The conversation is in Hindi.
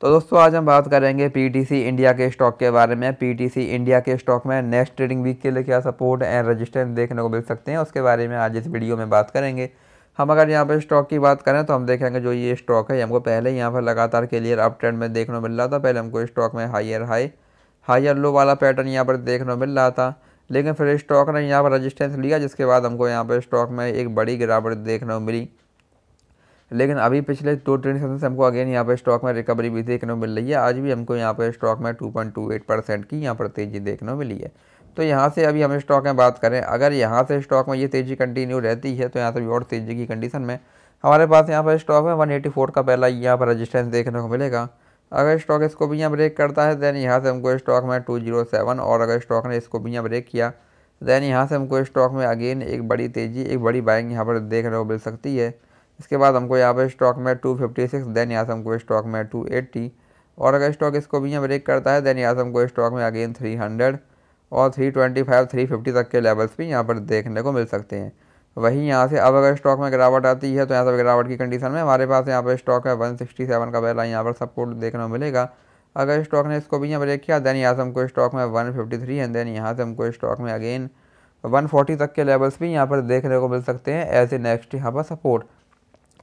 तो दोस्तों आज हम बात करेंगे पीटीसी इंडिया के स्टॉक के बारे में पीटीसी इंडिया के स्टॉक में नेक्स्ट ट्रेडिंग वीक के लिए क्या सपोर्ट एंड रेजिस्टेंस देखने को मिल सकते हैं उसके बारे में आज इस वीडियो में बात करेंगे हम अगर यहाँ पर स्टॉक की बात करें तो हम देखेंगे जो ये स्टॉक है हमको पहले यहाँ पर लगातार क्लियर अप ट्रेंड में देखने को मिल रहा था पहले हमको स्टॉक में हाइयर हाई हाइयर लो वाला पैटर्न यहाँ पर देखने को मिल रहा था लेकिन फिर स्टॉक ने यहाँ पर रजिस्टेंस लिया जिसके बाद हमको यहाँ पर स्टॉक में एक बड़ी गिरावट देखने को मिली लेकिन अभी पिछले दो ट्रेन सेशन से हमको अगेन यहाँ पर स्टॉक में रिकवरी भी देखने को मिल रही है आज भी हमको यहाँ पर स्टॉक में टू परसेंट की यहाँ पर तेज़ी देखने को मिली है तो यहाँ से अभी हम स्टॉक में बात करें अगर यहाँ से स्टॉक में ये तेज़ी कंटिन्यू रहती है तो यहाँ से भी और तेज़ी की कंडीशन में हमारे पास यहाँ पर स्टॉक में 184 का पहला यहाँ पर रजिस्टेंस देखने को मिलेगा अगर स्टॉक इसको भी यहाँ ब्रेक करता है देन यहाँ से हमको स्टॉक में 207 और अगर स्टॉक ने इसको भी यहाँ ब्रेक किया देन यहाँ से हमको स्टॉक में अगेन एक बड़ी तेज़ी एक बड़ी बाइंग यहाँ पर देखने को मिल सकती है इसके बाद हमको यहाँ पर स्टॉक में टू फिफ्टी सिक्स देन यहाँ से हमको स्टॉक में टू एट्टी और अगर स्टॉक इसको भी यहाँ ब्रेक करता है देन यहाँ से हमको स्टॉक में अगेन थ्री हंड्रेड और three twenty five three fifty तक के लेवल्स भी यहाँ पर देखने को मिल सकते हैं वहीं यहाँ से अब अगर स्टॉक में गिरावट आती है तो यहाँ से गिरावट की कंडीशन में हमारे पास यहाँ पर स्टॉक है वन सिक्सटी सेवन का पहला यहाँ पर सपोर्ट देखने को मिलेगा अगर स्टॉक ने इसको भी यहाँ ब्रेक किया देन यहाँ से हमको स्टॉक में one fifty three and then यहाँ से हमको स्टॉक में अगेन वन फोर्टी तक के लेवल्स भी यहाँ पर देखने को मिल सकते हैं एज ए नेक्स्ट यहाँ पर सपोर्ट